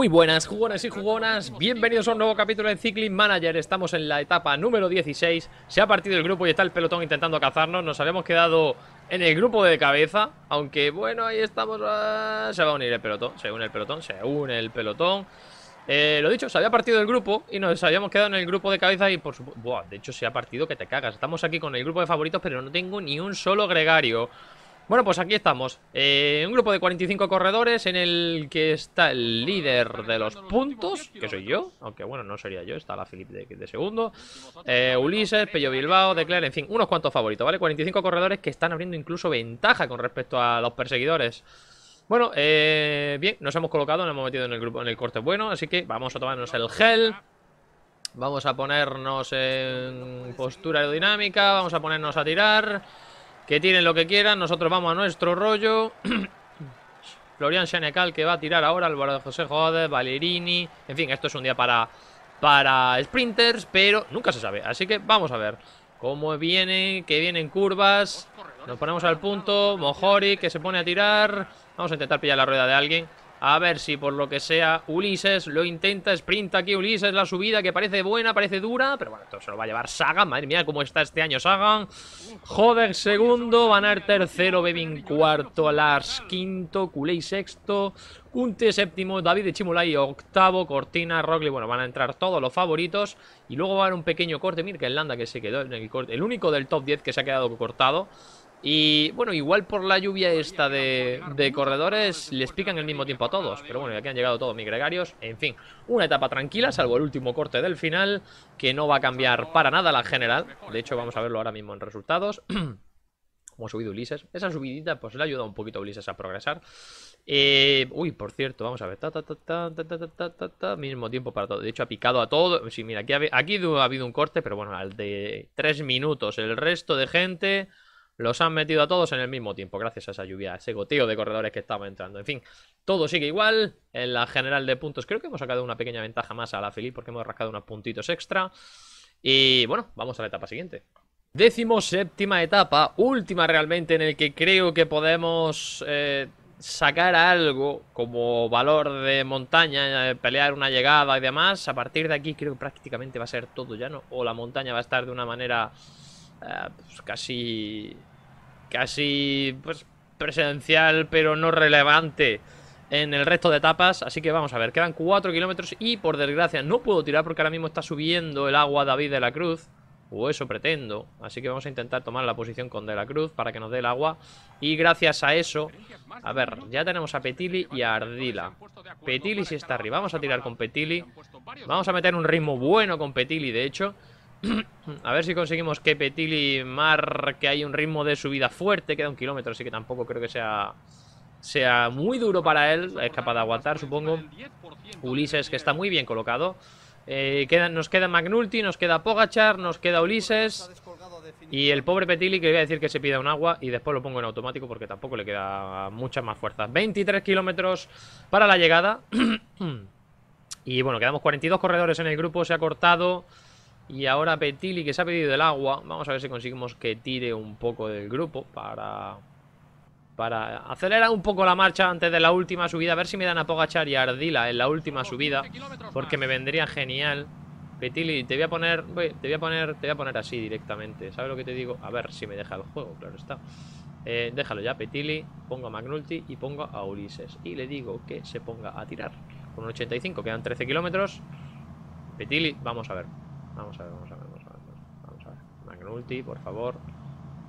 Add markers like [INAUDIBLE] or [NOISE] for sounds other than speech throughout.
Muy buenas jugones y jugonas, bienvenidos a un nuevo capítulo de Cycling Manager, estamos en la etapa número 16, se ha partido el grupo y está el pelotón intentando cazarnos, nos habíamos quedado en el grupo de cabeza, aunque bueno, ahí estamos, ah, se va a unir el pelotón, se une el pelotón, se une el pelotón, eh, lo dicho, se había partido el grupo y nos habíamos quedado en el grupo de cabeza y por supuesto, de hecho se ha partido que te cagas, estamos aquí con el grupo de favoritos pero no tengo ni un solo gregario, bueno, pues aquí estamos. Eh, un grupo de 45 corredores en el que está el líder de los puntos, que soy yo, aunque bueno, no sería yo, está la Felipe de, segundo. Eh, Ulises, Pello Bilbao, Declare, en fin, unos cuantos favoritos, ¿vale? 45 corredores que están abriendo incluso ventaja con respecto a los perseguidores. Bueno, eh, bien, nos hemos colocado, nos hemos metido en el grupo, en el corte bueno, así que vamos a tomarnos el gel. Vamos a ponernos en postura aerodinámica, vamos a ponernos a tirar. Que tiren lo que quieran, nosotros vamos a nuestro rollo. [CLEARS THROAT] Florian Senecal que va a tirar ahora, Álvaro José Joder, Valerini... En fin, esto es un día para, para sprinters, pero nunca se sabe. Así que vamos a ver cómo viene, que vienen curvas. Nos ponemos al punto, Mojori que se pone a tirar. Vamos a intentar pillar la rueda de alguien. A ver si por lo que sea Ulises lo intenta, sprinta aquí Ulises, la subida que parece buena, parece dura, pero bueno, esto se lo va a llevar Sagan, madre mía cómo está este año Sagan. Joder, segundo, van a ir tercero, Bevin cuarto, Lars quinto, Kulei sexto, Kunte séptimo, David de Chimulay octavo, Cortina, Rockley, bueno, van a entrar todos los favoritos y luego va a haber un pequeño corte, mira que el Landa que se quedó en el corte, el único del top 10 que se ha quedado cortado. Y bueno, igual por la lluvia esta de, corredores les pican el mismo tiempo a todos. Pero bueno, ya han llegado todos mis gregarios. En fin, una etapa tranquila, salvo el último corte del final, que no va a cambiar para nada la general. De hecho, vamos a verlo ahora mismo en resultados. Como [CLEARS THROAT] ha subido Ulises. Esa subidita pues le ha ayudado un poquito a Ulises a progresar. Eh, uy, por cierto, vamos a ver. Ta, mismo tiempo para todo. De hecho, ha picado a todo. Sí, mira, aquí aquí ha habido un corte, pero bueno, al de 3 minutos. El resto de gente... Los han metido a todos en el mismo tiempo, gracias a esa lluvia, a ese goteo de corredores que estaba entrando. En fin, todo sigue igual. En la general de puntos creo que hemos sacado una pequeña ventaja más a la Filip porque hemos rascado unos puntitos extra. Y bueno, vamos a la etapa siguiente. Décimo séptima etapa, última realmente en el que creo que podemos eh, sacar algo como valor de montaña, eh, pelear una llegada y demás. A partir de aquí creo que prácticamente va a ser todo llano o la montaña va a estar de una manera eh, pues casi casi pues, presencial pero no relevante en el resto de etapas. Así que vamos a ver, quedan 4 kilómetros y por desgracia no puedo tirar porque ahora mismo está subiendo el agua David de la Cruz. O eso pretendo. Así que vamos a intentar tomar la posición con De la Cruz para que nos dé el agua. Y gracias a eso... A ver, ya tenemos a Petili y a Ardila. Petili si está arriba. Vamos a tirar con Petili. Vamos a meter un ritmo bueno con Petili, de hecho. [CLEARS THROAT] a ver si conseguimos que Petili marque hay un ritmo de subida fuerte. Queda un kilómetro, así que tampoco creo que sea sea muy duro para él. Es capaz de aguantar, supongo. Ulises, que está muy bien colocado. Eh, nos queda Magnulti, nos queda Pogachar, nos queda Ulises. Y el pobre Petili, que le voy a decir que se pida un agua y después lo pongo en automático porque tampoco le queda muchas más fuerzas. 23 kilómetros para la llegada. [CLEARS THROAT] y bueno, quedamos 42 corredores en el grupo, se ha cortado... Y ahora Petili, que se ha pedido el agua. Vamos a ver si conseguimos que tire un poco del grupo para... Para acelerar un poco la marcha antes de la última subida. A ver si me dan a Pogachar y Ardila en la última subida. Porque me vendría genial. Petili, te voy a poner... Te voy a poner, te voy a poner así directamente. ¿Sabes lo que te digo? A ver si me deja el juego, claro está. Eh, déjalo ya, Petili. Pongo a Magnulti y pongo a Ulises. Y le digo que se ponga a tirar. Con un 85, quedan 13 kilómetros. Petili, vamos a ver. Vamos a ver, vamos a ver, vamos a ver. Vamos a ver. Magnulti, por favor.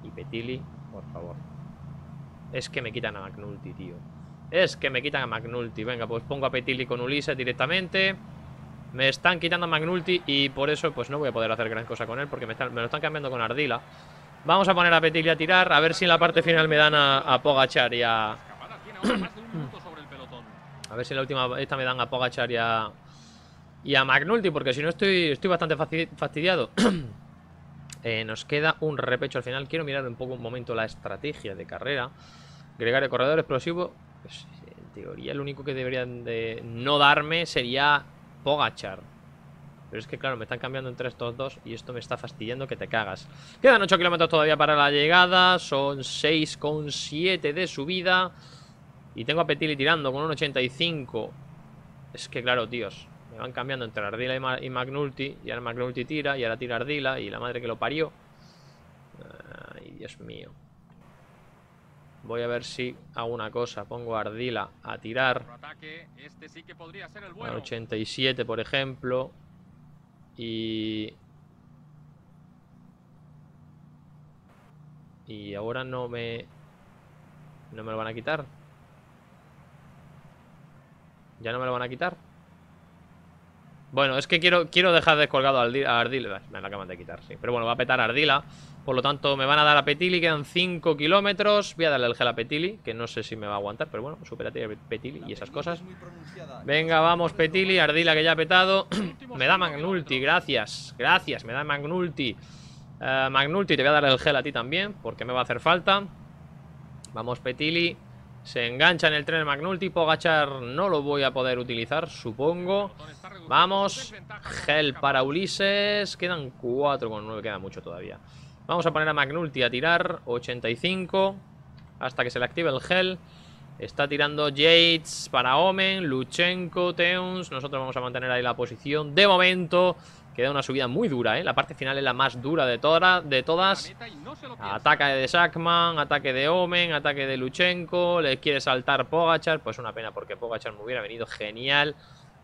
Y Petili, por favor. Es que me quitan a Magnulti, tío. Es que me quitan a Magnulti. Venga, pues pongo a Petili con Ulises directamente. Me están quitando a Magnulti y por eso pues no voy a poder hacer gran cosa con él porque me, lo están cambiando con Ardila. Vamos a poner a Petili a tirar, a ver si en la parte final me dan a, a a... ver si en la última esta me dan a Pogachar y a McNulty, porque si no estoy, estoy bastante fastidiado. [CLEARS THROAT] Eh, nos queda un repecho al final. Quiero mirar un poco un momento la estrategia de carrera. Gregario, corredor explosivo. Pues, en teoría, lo único que deberían de no darme sería Pogachar. Pero es que, claro, me están cambiando entre estos dos y esto me está fastidiando que te cagas. Quedan 8 kilómetros todavía para la llegada. Son 6,7 de subida. Y tengo a Petili tirando con un 85. Es que, claro, tíos van cambiando entre Ardila y, Magnulti. Y ahora Magnulti tira, y ahora tira Ardila, y la madre que lo parió. Ay, Dios mío. Voy a ver si hago una cosa. Pongo Ardila a tirar. Este el 87, por ejemplo. Y... Y ahora no me... No me lo van a quitar. Ya no me lo van a quitar. Bueno, es que quiero, quiero dejar descolgado a Ardila. me la acaban de quitar, sí. Pero bueno, va a petar Ardila. Por lo tanto, me van a dar a Petili. Quedan 5 kilómetros. Voy a darle el gel a Petili, que no sé si me va a aguantar. Pero bueno, superate Petili y esas cosas. Venga, vamos, Petili. Ardila que ya ha petado. [CLEARS THROAT] me da Magnulti, gracias. Gracias, me da Magnulti. Eh, Magnulti, te voy a dar el gel a ti también, porque me va a hacer falta. Vamos, Petili. Se engancha en el tren McNulty. Pogachar no lo voy a poder utilizar, supongo. Vamos. Gel para Ulises. Quedan cuatro con Queda mucho todavía. Vamos a poner a McNulty a tirar. 85. Hasta que se le active el gel. Está tirando Yates para Omen. Luchenko, Teuns. Nosotros vamos a mantener ahí la posición. De momento. Queda una subida muy dura, ¿eh? La parte final es la más dura de, toda, de todas. Ataque de Sackman, ataque de Omen, ataque de Luchenko. Le quiere saltar Pogachar. Pues una pena porque Pogachar me hubiera venido genial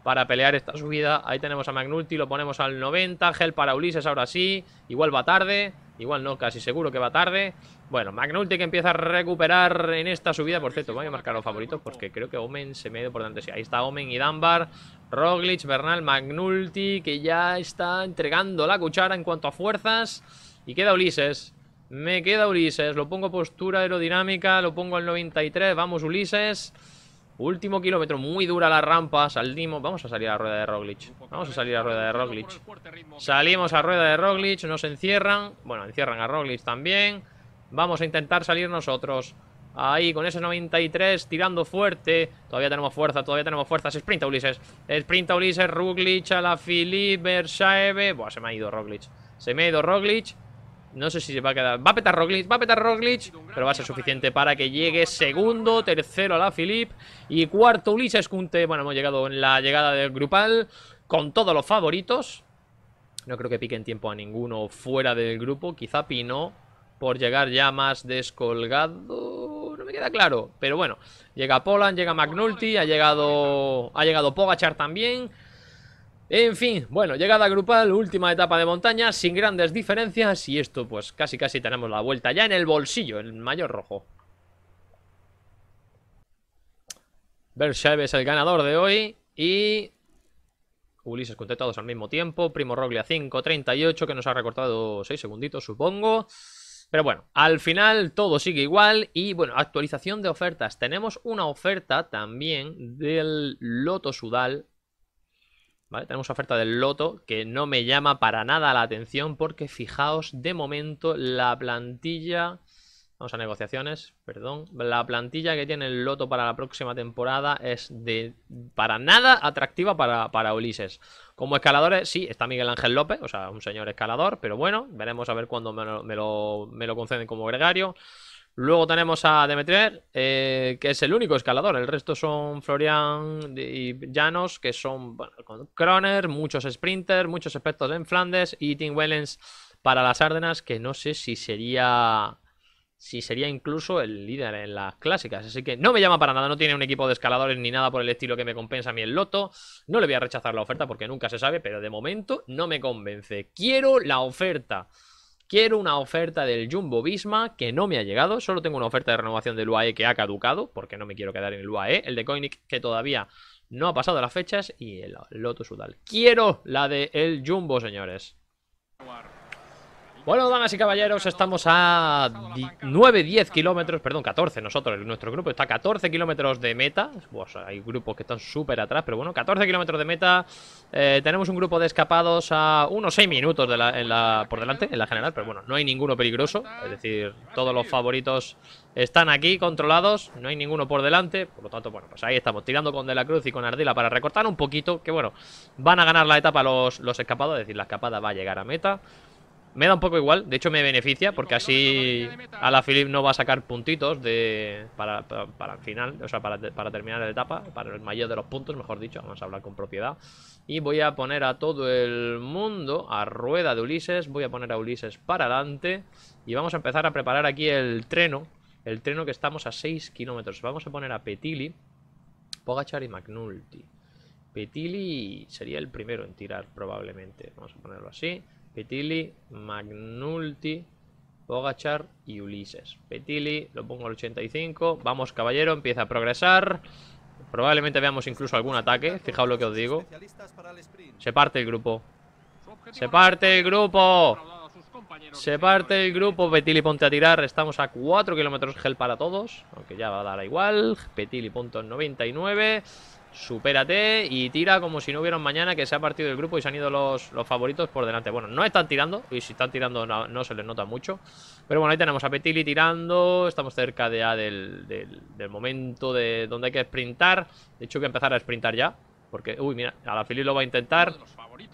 para pelear esta subida. Ahí tenemos a McNulty lo ponemos al 90. Gel para Ulises ahora sí. Igual va tarde. Igual no, casi seguro que va tarde. Bueno, Magnulti que empieza a recuperar en esta subida. Por cierto, voy a marcar los favoritos porque creo que Omen se me ha ido por delante. ahí está Omen y Danbar. Roglic, Bernal, Magnulti que ya está entregando la cuchara en cuanto a fuerzas. Y queda Ulises. Me queda Ulises. Lo pongo postura aerodinámica, lo pongo al 93. Vamos Ulises. Último kilómetro, muy dura la rampa, salimos, vamos a salir a rueda de Roglic Vamos a salir a rueda de Roglic Salimos a rueda de Roglic, nos encierran Bueno, encierran a Roglic también Vamos a intentar salir nosotros Ahí, con ese 93, tirando fuerte. Todavía tenemos fuerza, todavía tenemos fuerzas. Sprinta Ulises. Sprinta Ulises, Roglic, la Bersaebe. Buah, se me ha ido Roglic. Se me ha ido Roglic. No sé si se va a quedar. Va a petar Roglic, va a petar Roglic, pero va a ser suficiente para que llegue segundo, tercero a la Philip y cuarto Ulises Kunte. Bueno, hemos llegado en la llegada del grupal con todos los favoritos. No creo que piquen tiempo a ninguno fuera del grupo. Quizá Pino por llegar ya más descolgado. No me queda claro, pero bueno. Llega Poland, llega McNulty, ha llegado, ha llegado Pogachar también. En fin, bueno, llegada grupal, última etapa de montaña, sin grandes diferencias y esto pues casi casi tenemos la vuelta ya en el bolsillo, el mayor rojo. Bershev es el ganador de hoy y Ulises todos al mismo tiempo. Primo Roglia 5.38 que nos ha recortado 6 segunditos supongo. Pero bueno, al final todo sigue igual y bueno, actualización de ofertas. Tenemos una oferta también del Loto Sudal tenemos oferta del loto que no me llama para nada la atención porque fijaos, de momento la plantilla... Vamos a negociaciones, perdón. La plantilla que tiene el loto para la próxima temporada es de para nada atractiva para, Ulises. Como escaladores, sí, está Miguel Ángel López, o sea, un señor escalador, pero bueno, veremos a ver cuándo me lo conceden como gregario. Luego tenemos a Demetrier, eh, que es el único escalador. El resto son Florian y Llanos, que son con Kroner, muchos sprinters, muchos expertos en Flandes y Tim Wellens para las Ardenas, que no sé si sería si sería incluso el líder en las clásicas. Así que no me llama para nada, no tiene un equipo de escaladores ni nada por el estilo que me compensa a mí el loto. No le voy a rechazar la oferta porque nunca se sabe, pero de momento no me convence. Quiero la oferta Quiero una oferta del Jumbo Bisma que no me ha llegado. Solo tengo una oferta de renovación del UAE que ha caducado, porque no me quiero quedar en el UAE. El de Koenig que todavía no ha pasado las fechas. Y el Lotus Sudal. Quiero la del Jumbo, señores. Bueno, damas y caballeros, estamos a 9, 10 kilómetros, perdón, 14 nosotros, nuestro grupo está a 14 kilómetros de meta. hay grupos que están súper atrás, pero bueno, 14 kilómetros de meta. Eh, tenemos un grupo de escapados a unos 6 minutos por delante, en la general, pero bueno, no hay ninguno peligroso. Es decir, todos los favoritos están aquí controlados, no hay ninguno por delante. Por lo tanto, bueno, pues ahí estamos, tirando con De la Cruz y con Ardila para recortar un poquito, que bueno, van a ganar la etapa los, los escapados, es decir, la escapada va a llegar a meta. Me da un poco igual, de hecho me beneficia porque así a la Philip no va a sacar puntitos de para, el final, o sea, para, terminar la etapa, para el mayor de los puntos, mejor dicho, vamos a hablar con propiedad. Y voy a poner a todo el mundo a rueda de Ulises, voy a poner a Ulises para adelante y vamos a empezar a preparar aquí el treno, el treno que estamos a 6 kilómetros. Vamos a poner a Petili, Pogachar y McNulty. Petili sería el primero en tirar probablemente, vamos a ponerlo así. Petili, Magnulti, Bogachar y Ulises. Petili, lo pongo al 85. Vamos, caballero, empieza a progresar. Probablemente veamos incluso algún ataque. Fijaos lo que os digo. Se parte el grupo. Se parte el grupo. Se parte el grupo. Petili, ponte a tirar. Estamos a 4 kilómetros gel para todos. Aunque ya va a dar igual. Petili, punto 99. Supérate y tira como si no hubiera un mañana que se ha partido el grupo y se han ido los, los favoritos por delante. Bueno, no están tirando y si están tirando no, se les nota mucho. Pero bueno, ahí tenemos a Petili tirando. Estamos cerca de, del, momento de donde hay que sprintar. De hecho, hay que empezar a sprintar ya. Porque, uy, mira, a la Fili lo va a intentar.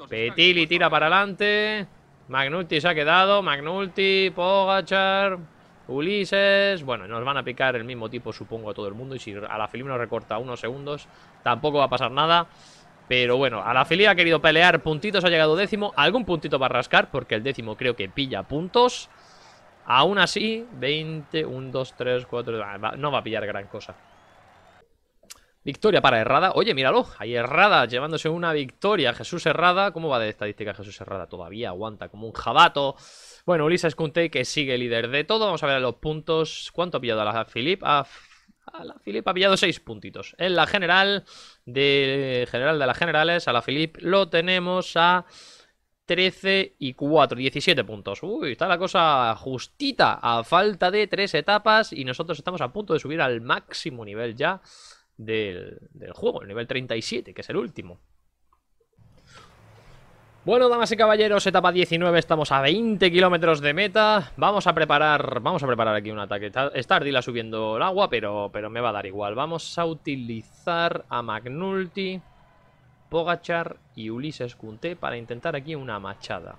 Petili tira para adelante. Magnulti se ha quedado. Magnulti, Pogachar. Ulises. Bueno, nos van a picar el mismo tipo, supongo, a todo el mundo. Y si a la Fili nos recorta unos segundos, tampoco va a pasar nada. Pero bueno, a la Fili ha querido pelear puntitos, ha llegado décimo. Algún puntito va a rascar, porque el décimo creo que pilla puntos. Aún así, 20, 1, 2, 3, 4... No va a pillar gran cosa. Victoria para Herrada. Oye, míralo. Ahí Herrada llevándose una victoria. Jesús Herrada. ¿Cómo va de estadística Jesús Herrada? Todavía aguanta como un jabato. Bueno, Ulises Kunte que sigue líder de todo. Vamos a ver los puntos. ¿Cuánto ha pillado a la Filip? A, la Filip ha pillado 6 puntitos. En la general de general de las generales, a la Filip lo tenemos a 13 y 4, 17 puntos. Uy, está la cosa justita a falta de 3 etapas y nosotros estamos a punto de subir al máximo nivel ya del, del juego, el nivel 37, que es el último. Bueno, damas y caballeros, etapa 19, estamos a 20 kilómetros de meta. Vamos a preparar, vamos a preparar aquí un ataque. Está Ardila subiendo el agua, pero, pero me va a dar igual. Vamos a utilizar a Magnulti, Pogachar y Ulises Kunté para intentar aquí una machada.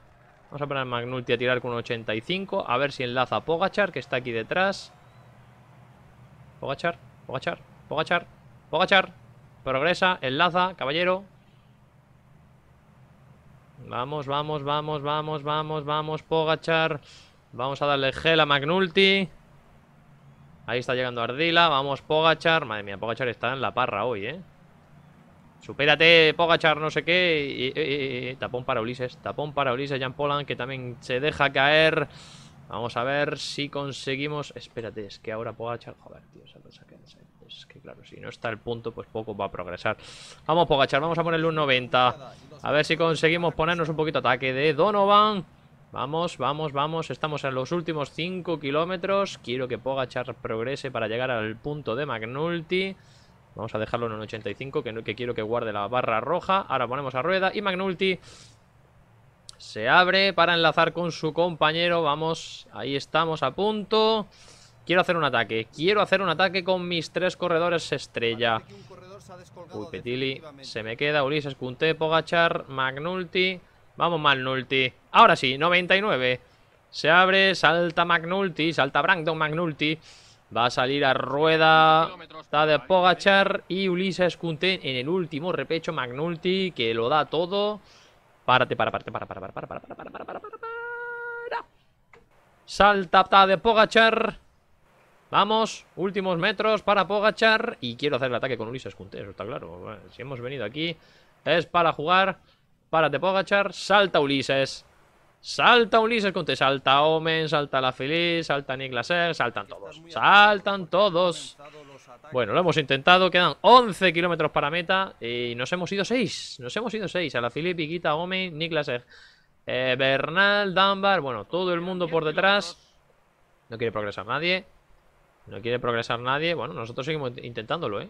Vamos a poner a Magnulti a tirar con 85, a ver si enlaza a Pogachar, que está aquí detrás. Pogachar, Pogachar, Pogachar, Pogachar. Progresa, enlaza, caballero, Vamos, vamos, vamos, vamos, vamos, vamos, Pogachar. Vamos a darle gel a Magnulti. Ahí está llegando Ardila. Vamos, Pogachar. Madre mía, Pogachar está en la parra hoy, ¿eh? Supérate, Pogachar, no sé qué. tapón para Ulises. Tapón para Ulises, Jan Polan, que también se deja caer. Vamos a ver si conseguimos... Espérate, es que ahora Pogachar... Joder, tío, se lo Es que claro, si no está el punto, pues poco va a progresar. Vamos, Pogachar, vamos a ponerle un 90. A ver si conseguimos ponernos un poquito ataque de Donovan. Vamos, vamos, vamos. Estamos en los últimos 5 kilómetros. Quiero que Pogachar progrese para llegar al punto de McNulty. Vamos a dejarlo en un 85, que, que quiero que guarde la barra roja. Ahora ponemos a rueda y McNulty se abre para enlazar con su compañero. Vamos, ahí estamos a punto. Quiero hacer un ataque. Quiero hacer un ataque con mis tres corredores estrella. Uy, Petili. Se me queda Ulises, Kunté, Pogachar, Magnulti. Vamos, Magnulti. Ahora sí, 99. Se abre, salta Magnulti, salta Brandon Magnulti. Va a salir a rueda. Está de Pogachar y Ulises Kunté en el último repecho. Magnulti que lo da todo. Párate, para, para, para, para, para, para, para, Salta apta de Pogachar. Vamos, últimos metros para Pogachar. Y quiero hacer el ataque con Ulises Junte, eso está claro. si hemos venido aquí es para jugar. Párate Pogachar, salta Ulises. Salta Ulises te! salta Omen, salta la Feliz, salta Niklaser! saltan todos. Saltan todos. Bueno, lo hemos intentado. Quedan 11 kilómetros para meta. Y nos hemos ido 6. Nos hemos ido 6. A la Filipe, Iguita, Gómez, Niklas, eh, Bernal, Dunbar. Bueno, todo el mundo por detrás. No quiere progresar nadie. No quiere progresar nadie. Bueno, nosotros seguimos intentándolo, ¿eh?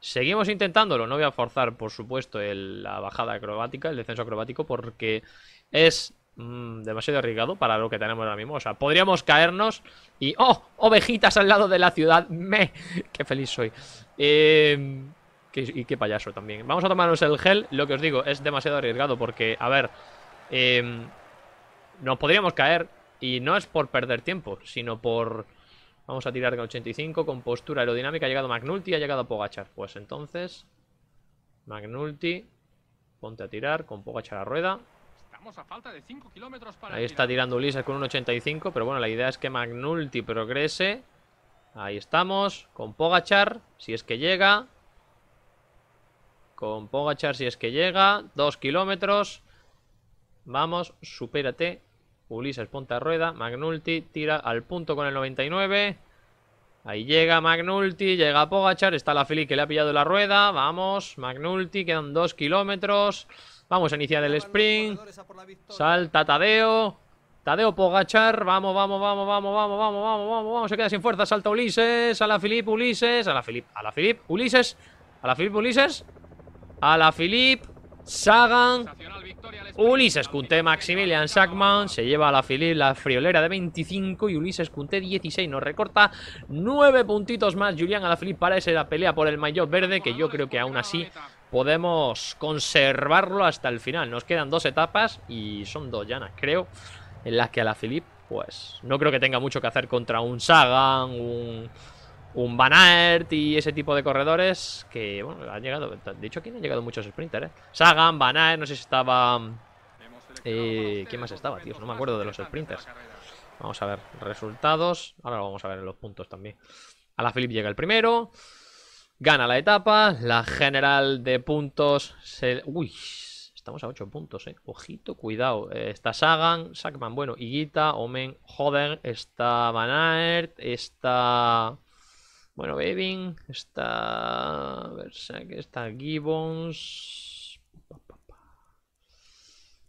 Seguimos intentándolo. No voy a forzar, por supuesto, la bajada acrobática, el descenso acrobático, porque es Mm, demasiado arriesgado para lo que tenemos ahora mismo. O sea, podríamos caernos y... ¡Oh! Ovejitas al lado de la ciudad. ¡Me! ¡Qué feliz soy! Eh, y qué payaso también. Vamos a tomarnos el gel. Lo que os digo, es demasiado arriesgado porque, a ver... Em, nos podríamos caer y no es por perder tiempo, sino por... Vamos a tirar con 85, con postura aerodinámica. Ha llegado Magnulti, ha llegado Pogachar. Pues entonces... Magnulti, ponte a tirar con Pogachar a rueda. Ahí está tirando Ulises con un 85, pero bueno, la idea es que Magnulti progrese. Ahí estamos, con Pogachar, si es que llega. Con Pogachar, si es que llega. Dos kilómetros. Vamos, supérate. Ulises punta rueda. Magnulti tira al punto con el 99. Ahí llega Magnulti, llega Pogachar. Está la Fili que le ha pillado la rueda. Vamos, Magnulti, quedan dos kilómetros. Vamos a iniciar el sprint. Salta Tadeo. Tadeo Pogachar. Vamos, vamos, vamos, vamos, vamos, vamos, vamos, vamos, vamos. Se queda sin fuerza. Salta Ulises. A la Filip, Ulises. A la Filip, a la Filip, Ulises. A la Filip, Ulises. A la Filip. Sagan. Ulises Kunté, Maximilian Sackman. Se lleva a la Filip la friolera de 25 y Ulises Kunté 16. Nos recorta 9 puntitos más Julián a la Filip para la pelea por el mayor verde que yo creo que aún así podemos conservarlo hasta el final. Nos quedan dos etapas y son dos llanas, creo, en las que a la Philip, pues, no creo que tenga mucho que hacer contra un Sagan, un, un Van Aert y ese tipo de corredores que, bueno, han llegado, de hecho aquí no han llegado muchos sprinters, ¿eh? Sagan, Van Aert, no sé si estaba... Eh, ¿Quién más estaba, tío? No me acuerdo de los sprinters. Vamos a ver, resultados. Ahora lo vamos a ver en los puntos también. A la Philip llega el primero. Gana la etapa, la general de puntos se... Uy, estamos a 8 puntos, eh. Ojito, cuidado. Eh, está Sagan, Sackman, bueno, Higuita, Omen, Joder, está Van Aert, está... Bueno, Bevin, está... A ver, está Gibbons...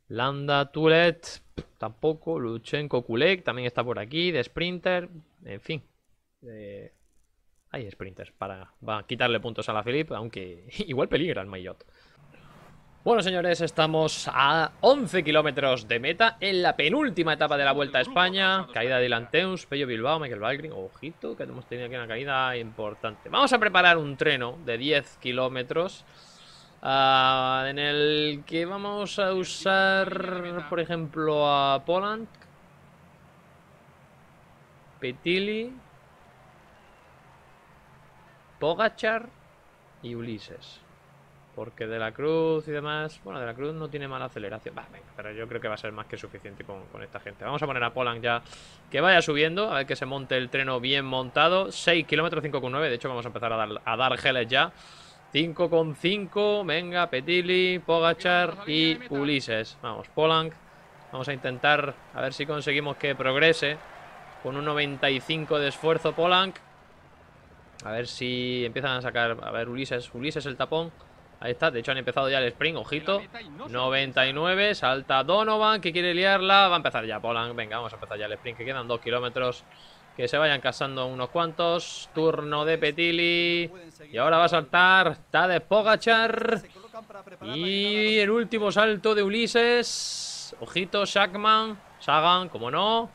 Landa, Tulet, tampoco, Luchenko, Kulek, también está por aquí, de Sprinter, en fin. Eh, hay sprinters para, quitarle puntos a la Philip, aunque [LAUGHS] igual peligra el Mayot. Bueno, señores, estamos a 11 kilómetros de meta en la penúltima etapa de la Vuelta a España. Caída de Lanteus, Pello Bilbao, Michael Valgrin. Ojito, que hemos tenido aquí una caída importante. Vamos a preparar un treno de 10 kilómetros. Ah, en el que vamos a usar, por ejemplo, a Poland. Petili. Pogachar y Ulises. Porque de la Cruz y demás... Bueno, de la Cruz no tiene mala aceleración. venga, pero yo creo que va a ser más que suficiente con, esta gente. Vamos a poner a poland ya que vaya subiendo. A ver que se monte el treno bien montado. 6 kilómetros, 5,9. De hecho, vamos a empezar a dar, a dar geles ya. 5,5. Venga, Petili, Pogachar y Ulises. Vamos, Polank. Vamos a intentar a ver si conseguimos que progrese. Con un 95 de esfuerzo, Polank. A ver si empiezan a sacar... A ver, Ulises, Ulises el tapón. Ahí está, de hecho han empezado ya el sprint, ojito. 99, salta Donovan que quiere liarla. Va a empezar ya Polan. Venga, vamos a empezar ya el sprint, que quedan dos kilómetros. Que se vayan cazando unos cuantos. Turno de Petili. Y ahora va a saltar Tade Pogachar. Y el último salto de Ulises. Ojito, Shackman. Sagan, como no.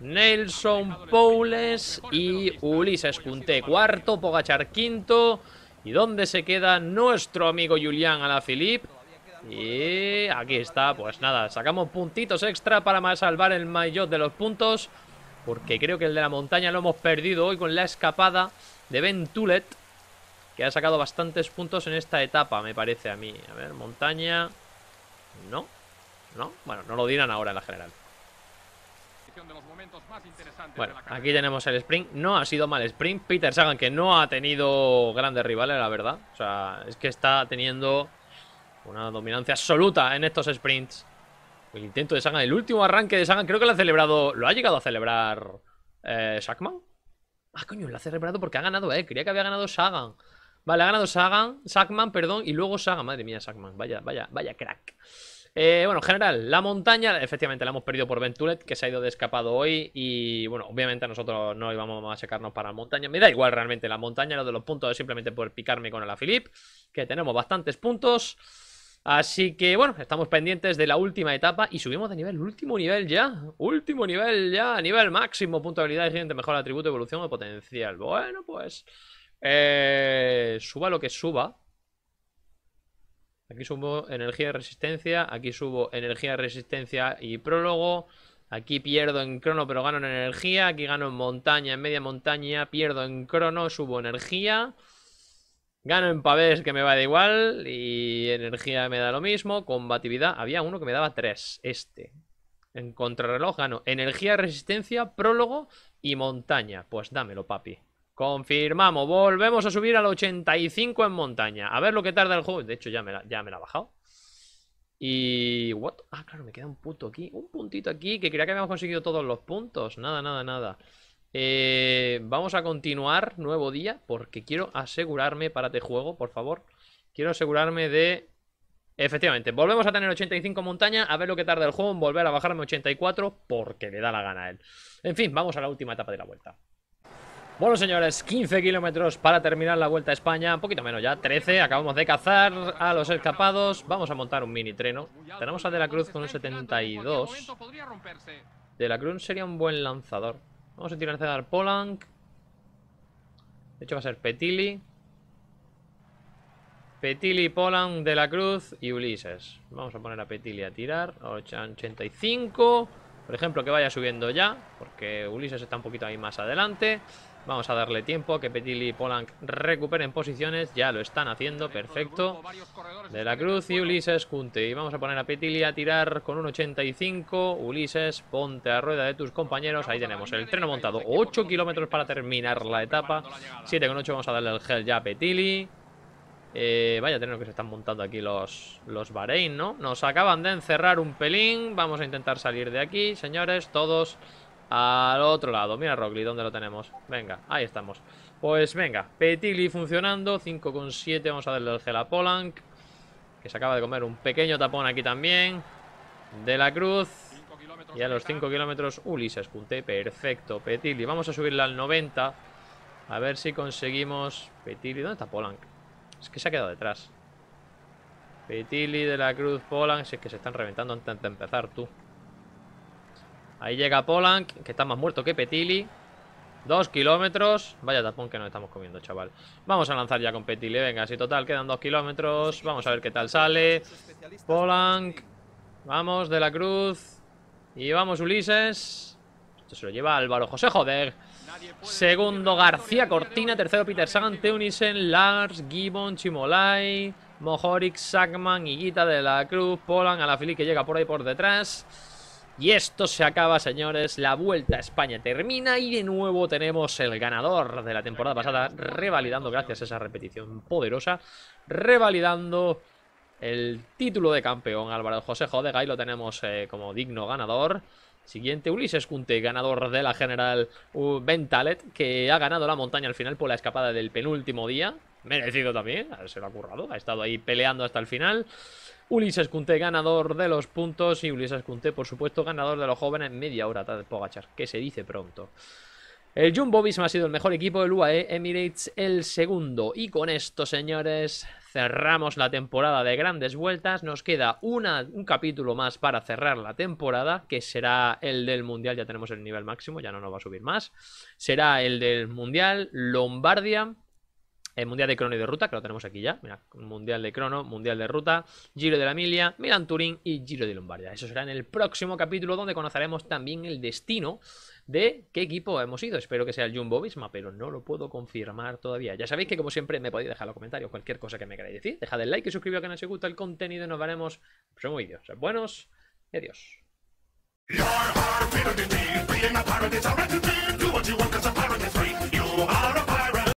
Nelson Poules y Ulises Junté cuarto, Pogachar quinto. ¿Y dónde se queda nuestro amigo Julián Alaphilippe? Y aquí está, pues nada, sacamos puntitos extra para salvar el maillot de los puntos. Porque creo que el de la montaña lo hemos perdido hoy con la escapada de Ventulet. Que ha sacado bastantes puntos en esta etapa, me parece a mí. A ver, montaña... No, no. Bueno, no lo dirán ahora en la general los momentos Bueno, aquí tenemos el sprint. No ha sido mal sprint. Peter Sagan, que no ha tenido grandes rivales, la verdad. O sea, es que está teniendo una dominancia absoluta en estos sprints. El intento de Sagan, el último arranque de Sagan, creo que lo ha celebrado. ¿Lo ha llegado a celebrar eh, Sackman? Ah, coño, lo ha celebrado porque ha ganado, eh. Creía que había ganado Sagan. Vale, ha ganado Sagan, Sackman, perdón, y luego Sagan. Madre mía, Sackman. Vaya, vaya, vaya crack. Eh, bueno, general, la montaña, efectivamente la hemos perdido por Ventulet, que se ha ido de escapado hoy. Y bueno, obviamente nosotros no íbamos a sacarnos para la montaña. Me da igual realmente la montaña, lo de los puntos es simplemente por picarme con el Filip, que tenemos bastantes puntos. Así que bueno, estamos pendientes de la última etapa y subimos de nivel, último nivel ya, último nivel ya, nivel máximo, punto de habilidad, siguiente mejor atributo, evolución o potencial. Bueno, pues eh, suba lo que suba, Aquí subo energía de resistencia. Aquí subo energía, resistencia y prólogo. Aquí pierdo en crono, pero gano en energía. Aquí gano en montaña, en media montaña. Pierdo en crono, subo energía. Gano en pavés, que me va de igual. Y energía me da lo mismo. Combatividad. Había uno que me daba tres, Este. En contrarreloj gano energía, resistencia, prólogo y montaña. Pues dámelo, papi. Confirmamos, volvemos a subir al 85 en montaña. A ver lo que tarda el juego. De hecho, ya me la, ya me la ha bajado. Y... What? Ah, claro, me queda un punto aquí. Un puntito aquí, que creía que habíamos conseguido todos los puntos. Nada, nada, nada. Eh, vamos a continuar, nuevo día, porque quiero asegurarme, párate juego, por favor. Quiero asegurarme de... Efectivamente, volvemos a tener 85 montaña, a ver lo que tarda el juego en volver a bajarme 84, porque le da la gana a él. En fin, vamos a la última etapa de la vuelta. Bueno, señores, 15 kilómetros para terminar la Vuelta a España. Un poquito menos ya, 13. Acabamos de cazar a los escapados. Vamos a montar un mini treno. Tenemos a De la Cruz con un 72. De la Cruz sería un buen lanzador. Vamos a tirar a dar Polank. De hecho va a ser Petili. Petili, Polan, De la Cruz y Ulises. Vamos a poner a Petili a tirar. 85. Por ejemplo, que vaya subiendo ya. Porque Ulises está un poquito ahí más adelante. Vamos a darle tiempo a que Petili y Polank recuperen posiciones. Ya lo están haciendo, perfecto. De la Cruz y Ulises Junte. Y vamos a poner a Petili a tirar con un 85. Ulises, ponte a rueda de tus compañeros. Ahí tenemos el treno montado. 8 kilómetros para terminar la etapa. con 8, vamos a darle el gel ya a Petili eh, vaya tenemos que se están montando aquí los, los Bahrein, ¿no? Nos acaban de encerrar un pelín. Vamos a intentar salir de aquí, señores, todos... Al otro lado, mira rockley ¿dónde lo tenemos? Venga, ahí estamos Pues venga, Petili funcionando 5,7, vamos a darle el gel a Polank Que se acaba de comer un pequeño tapón aquí también De la Cruz Y a los 5 kilómetros Ulises punte perfecto Petili, vamos a subirle al 90 A ver si conseguimos Petili, ¿dónde está Polank? Es que se ha quedado detrás Petili, de la Cruz, Polank Si es que se están reventando antes de empezar, tú Ahí llega Polank, que está más muerto que Petili. Dos kilómetros. Vaya tapón que nos estamos comiendo, chaval. Vamos a lanzar ya con Petili. Venga, si total quedan dos kilómetros. Vamos a ver qué tal sale. Polank. Vamos, De la Cruz. Y vamos, Ulises. Esto se lo lleva Álvaro José, joder. Segundo, García Cortina. Tercero, Peter Sagan, Teunissen, Lars, Gibbon, Chimolai, Mojoric, Sackman, Higuita de la Cruz, la fili que llega por ahí por detrás. Y esto se acaba, señores. La Vuelta a España termina y de nuevo tenemos el ganador de la temporada pasada revalidando, gracias a esa repetición poderosa, revalidando el título de campeón Álvaro José Jodega y lo tenemos eh, como digno ganador. Siguiente, Ulises Kunte, ganador de la General Ventalet, que ha ganado la montaña al final por la escapada del penúltimo día. Merecido también, se lo ha currado, ha estado ahí peleando hasta el final. Ulises Kunté ganador de los puntos y Ulises Kunté, por supuesto, ganador de los jóvenes media hora de Pogachar, que se dice pronto. El Jumbo Visma ha sido el mejor equipo del UAE, Emirates el segundo. Y con esto, señores, cerramos la temporada de grandes vueltas. Nos queda un capítulo más para cerrar la temporada, que será el del Mundial. Ya tenemos el nivel máximo, ya no nos va a subir más. Será el del Mundial, Lombardia, el Mundial de Crono y de Ruta, que lo tenemos aquí ya. Mundial de Crono, Mundial de Ruta, Giro de la Emilia, Milan Turín y Giro de Lombardia. Eso será en el próximo capítulo donde conoceremos también el destino de qué equipo hemos ido. Espero que sea el Jumbo Visma, pero no lo puedo confirmar todavía. Ya sabéis que como siempre me podéis dejar los comentarios cualquier cosa que me queráis decir. Dejad el like y suscribiros al canal si os gusta el contenido y nos veremos en el próximo vídeo. buenos y adiós.